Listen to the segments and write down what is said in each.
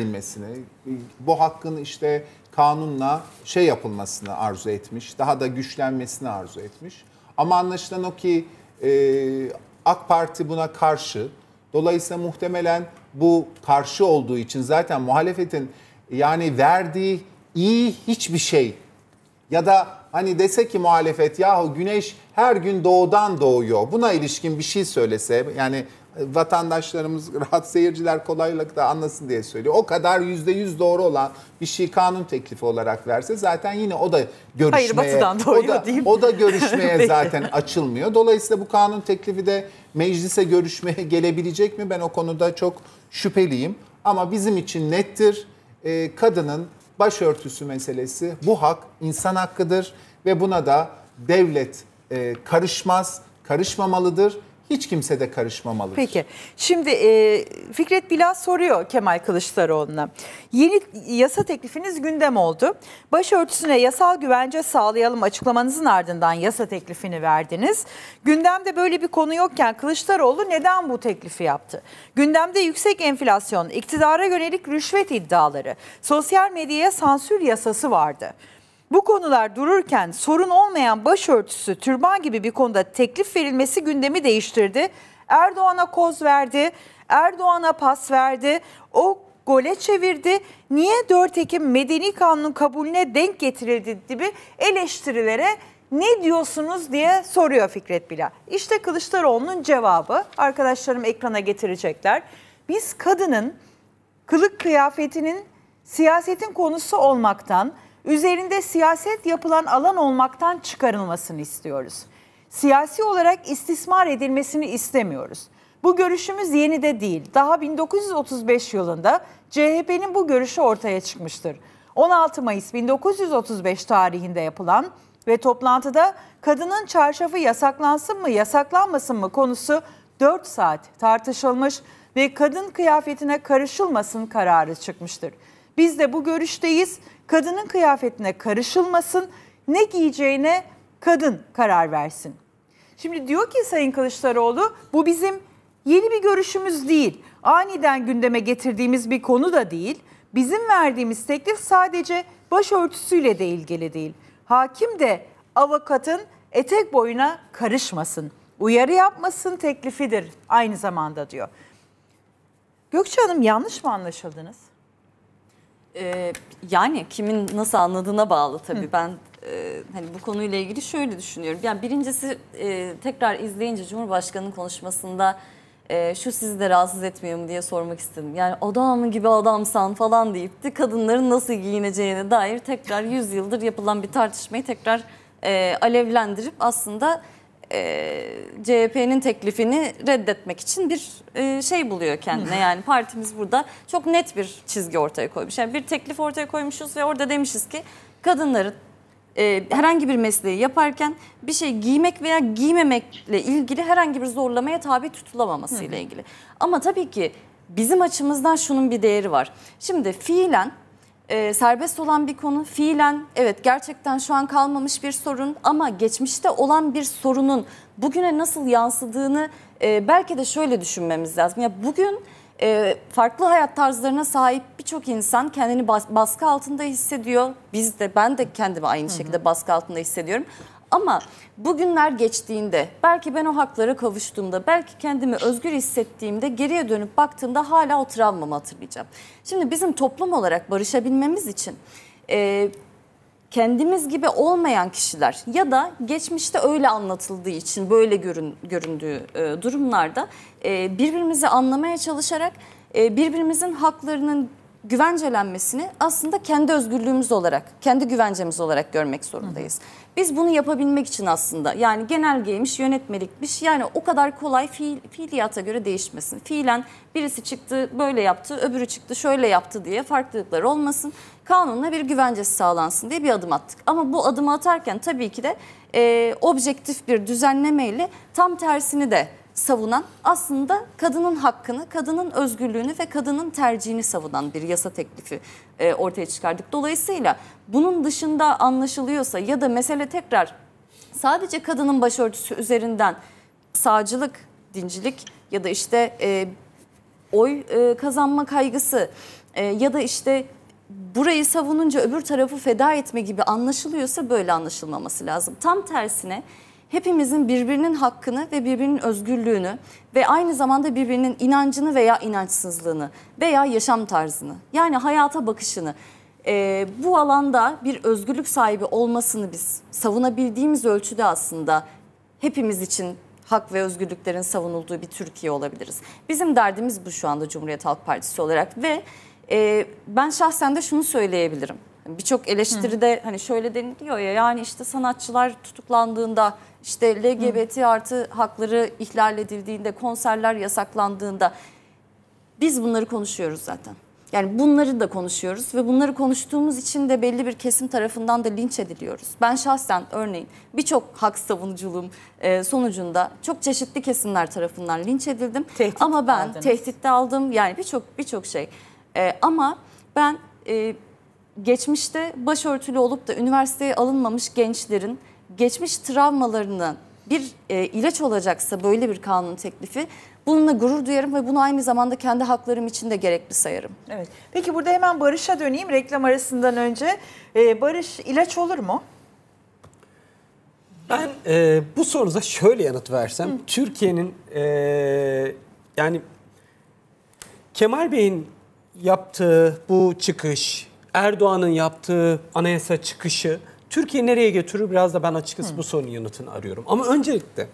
edilmesini, bu hakkın işte kanunla şey yapılmasını arzu etmiş, daha da güçlenmesini arzu etmiş. Ama anlaşılan o ki e, AK Parti buna karşı. Dolayısıyla muhtemelen bu karşı olduğu için zaten muhalefetin yani verdiği iyi hiçbir şey ya da hani dese ki muhalefet yahu güneş her gün doğudan doğuyor. Buna ilişkin bir şey söylese yani vatandaşlarımız, rahat seyirciler kolaylıkla anlasın diye söylüyor. O kadar yüzde yüz doğru olan bir şey kanun teklifi olarak verse zaten yine o da görüşmeye Hayır, o da, o da görüşmeye zaten açılmıyor. Dolayısıyla bu kanun teklifi de meclise görüşmeye gelebilecek mi? Ben o konuda çok şüpheliyim. Ama bizim için nettir. E, kadının başörtüsü meselesi bu hak insan hakkıdır ve buna da devlet e, karışmaz, karışmamalıdır hiç kimse de karışmamalı. Peki şimdi e, Fikret Bila soruyor Kemal Kılıçdaroğlu'na. Yeni yasa teklifiniz gündem oldu. Başörtüsüne yasal güvence sağlayalım açıklamanızın ardından yasa teklifini verdiniz. Gündemde böyle bir konu yokken Kılıçdaroğlu neden bu teklifi yaptı? Gündemde yüksek enflasyon, iktidara yönelik rüşvet iddiaları, sosyal medyaya sansür yasası vardı. Bu konular dururken sorun olmayan başörtüsü, türban gibi bir konuda teklif verilmesi gündemi değiştirdi. Erdoğan'a koz verdi, Erdoğan'a pas verdi. O gole çevirdi. Niye 4 Ekim Medeni Kanun kabulüne denk getirildi gibi eleştirilere ne diyorsunuz diye soruyor Fikret Bila. İşte Kılıçdaroğlu'nun cevabı. Arkadaşlarım ekrana getirecekler. Biz kadının kılık kıyafetinin siyasetin konusu olmaktan, üzerinde siyaset yapılan alan olmaktan çıkarılmasını istiyoruz. Siyasi olarak istismar edilmesini istemiyoruz. Bu görüşümüz yeni de değil. Daha 1935 yılında CHP'nin bu görüşü ortaya çıkmıştır. 16 Mayıs 1935 tarihinde yapılan ve toplantıda kadının çarşafı yasaklansın mı yasaklanmasın mı konusu 4 saat tartışılmış ve kadın kıyafetine karışılmasın kararı çıkmıştır. Biz de bu görüşteyiz kadının kıyafetine karışılmasın, ne giyeceğine kadın karar versin. Şimdi diyor ki Sayın Kılıçdaroğlu bu bizim yeni bir görüşümüz değil. Aniden gündeme getirdiğimiz bir konu da değil. Bizim verdiğimiz teklif sadece başörtüsüyle de ilgili değil. Hakim de avukatın etek boyuna karışmasın. Uyarı yapmasın teklifidir aynı zamanda diyor. Gökçe Hanım yanlış mı anlaşıldınız? Ee, yani kimin nasıl anladığına bağlı tabii. Hı. Ben e, hani bu konuyla ilgili şöyle düşünüyorum. Yani birincisi e, tekrar izleyince Cumhurbaşkanı'nın konuşmasında e, şu sizi de rahatsız etmiyor mu diye sormak istedim. Yani adam gibi adamsan falan deyip de kadınların nasıl giyineceğine dair tekrar 100 yıldır yapılan bir tartışmayı tekrar e, alevlendirip aslında e, CHP'nin teklifini reddetmek için bir e, şey buluyor kendine. Yani partimiz burada çok net bir çizgi ortaya koymuş. Yani bir teklif ortaya koymuşuz ve orada demişiz ki kadınların e, herhangi bir mesleği yaparken bir şey giymek veya giymemekle ilgili herhangi bir zorlamaya tabi tutulamaması ile ilgili. Ama tabii ki bizim açımızdan şunun bir değeri var. Şimdi fiilen e, serbest olan bir konu fiilen evet gerçekten şu an kalmamış bir sorun ama geçmişte olan bir sorunun bugüne nasıl yansıdığını e, belki de şöyle düşünmemiz lazım. Ya bugün e, farklı hayat tarzlarına sahip birçok insan kendini baskı altında hissediyor. Biz de ben de kendimi aynı şekilde baskı altında hissediyorum. Ama bugünler geçtiğinde belki ben o haklara kavuştuğumda belki kendimi özgür hissettiğimde geriye dönüp baktığımda hala o travmamı hatırlayacağım. Şimdi bizim toplum olarak barışabilmemiz için e, kendimiz gibi olmayan kişiler ya da geçmişte öyle anlatıldığı için böyle görün, göründüğü e, durumlarda e, birbirimizi anlamaya çalışarak e, birbirimizin haklarının güvencelenmesini aslında kendi özgürlüğümüz olarak, kendi güvencemiz olarak görmek zorundayız. Hı Biz bunu yapabilmek için aslında yani genelgeymiş, yönetmelikmiş yani o kadar kolay fiil, fiiliyata göre değişmesin. Fiilen birisi çıktı böyle yaptı, öbürü çıktı şöyle yaptı diye farklılıklar olmasın. Kanunla bir güvencesi sağlansın diye bir adım attık. Ama bu adımı atarken tabii ki de e, objektif bir düzenlemeyle tam tersini de savunan aslında kadının hakkını, kadının özgürlüğünü ve kadının tercihini savunan bir yasa teklifi e, ortaya çıkardık. Dolayısıyla bunun dışında anlaşılıyorsa ya da mesele tekrar sadece kadının başörtüsü üzerinden sağcılık, dincilik ya da işte e, oy e, kazanma kaygısı e, ya da işte burayı savununca öbür tarafı feda etme gibi anlaşılıyorsa böyle anlaşılmaması lazım. Tam tersine hepimizin birbirinin hakkını ve birbirinin özgürlüğünü ve aynı zamanda birbirinin inancını veya inançsızlığını veya yaşam tarzını yani hayata bakışını e, bu alanda bir özgürlük sahibi olmasını biz savunabildiğimiz ölçüde aslında hepimiz için hak ve özgürlüklerin savunulduğu bir Türkiye olabiliriz. Bizim derdimiz bu şu anda Cumhuriyet Halk Partisi olarak ve e, ben şahsen de şunu söyleyebilirim. Birçok eleştiride Hı. hani şöyle deniliyor ya yani işte sanatçılar tutuklandığında işte LGBT Hı. artı hakları ihlal edildiğinde konserler yasaklandığında biz bunları konuşuyoruz zaten. Yani bunları da konuşuyoruz ve bunları konuştuğumuz için de belli bir kesim tarafından da linç ediliyoruz. Ben şahsen örneğin birçok hak savunuculuğum e, sonucunda çok çeşitli kesimler tarafından linç edildim. Tehdit Ama ben aldınız. tehditte aldım yani birçok birçok şey. E, ama ben e, geçmişte başörtülü olup da üniversiteye alınmamış gençlerin geçmiş travmalarını bir e, ilaç olacaksa böyle bir kanun teklifi bununla gurur duyarım ve bunu aynı zamanda kendi haklarım için de gerekli sayarım. Evet. Peki burada hemen Barış'a döneyim reklam arasından önce. E, Barış ilaç olur mu? Ben e, bu sorunuza şöyle yanıt versem. Türkiye'nin e, yani Kemal Bey'in yaptığı bu çıkış Erdoğan'ın yaptığı anayasa çıkışı Türkiye nereye götürür biraz da ben açıkçası Hı. bu sorunun yanıtını arıyorum. Ama öncelikle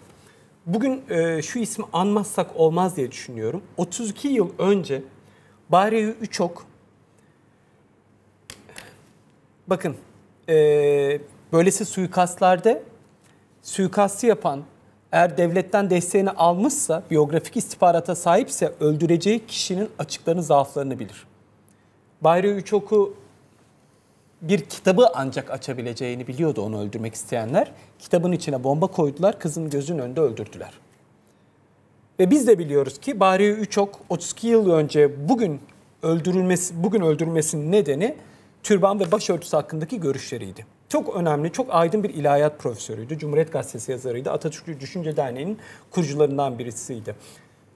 bugün e, şu ismi anmazsak olmaz diye düşünüyorum. 32 yıl önce Bahriye Üçok bakın e, böylesi suikastlarda suikastı yapan eğer devletten desteğini almışsa, biyografik istihbarata sahipse öldüreceği kişinin açıklarını, zaaflarını bilir. Bayrı Üçok'u bir kitabı ancak açabileceğini biliyordu onu öldürmek isteyenler. Kitabın içine bomba koydular, kızın gözünün önünde öldürdüler. Ve biz de biliyoruz ki Bahriye Üçok 32 yıl önce bugün öldürülmesi bugün öldürülmesinin nedeni türban ve başörtüsü hakkındaki görüşleriydi. Çok önemli, çok aydın bir ilahiyat profesörüydü. Cumhuriyet Gazetesi yazarıydı. Atatürkçü Düşünce Derneği'nin kurucularından birisiydi.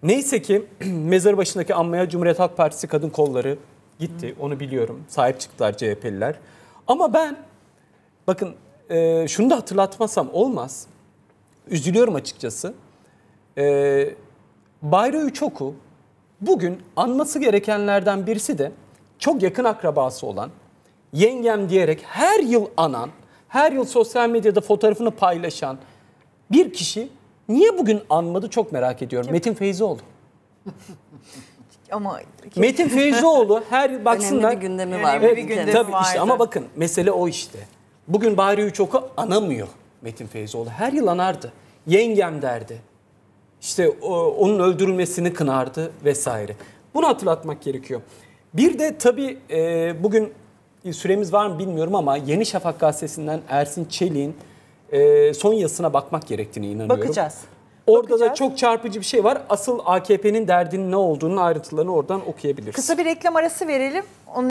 Neyse ki mezar başındaki anmaya Cumhuriyet Halk Partisi kadın kolları, Gitti Hı. onu biliyorum. Sahip çıktılar CHP'liler. Ama ben bakın e, şunu da hatırlatmasam olmaz. Üzülüyorum açıkçası. E, Bayra Üçoku bugün anması gerekenlerden birisi de çok yakın akrabası olan yengem diyerek her yıl anan, her yıl sosyal medyada fotoğrafını paylaşan bir kişi niye bugün anmadı çok merak ediyorum. Kim? Metin Feyzoğlu. Ama Metin Feyzoğlu her baksınlar. Önemli bir gündemi var. bir gündemi tabii vardı. işte ama bakın mesele o işte. Bugün Bahri Üçok'u anamıyor Metin Feyzoğlu. Her yıl anardı. Yengem derdi. İşte o, onun öldürülmesini kınardı vesaire. Bunu hatırlatmak gerekiyor. Bir de tabii e, bugün süremiz var mı bilmiyorum ama Yeni Şafak gazetesinden Ersin Çelik'in e, son yazısına bakmak gerektiğini inanıyorum. Bakacağız. Orada Bakacağız. da çok çarpıcı bir şey var. Asıl AKP'nin derdinin ne olduğunu ayrıntılarını oradan okuyabiliriz. Kısa bir reklam arası verelim. Onun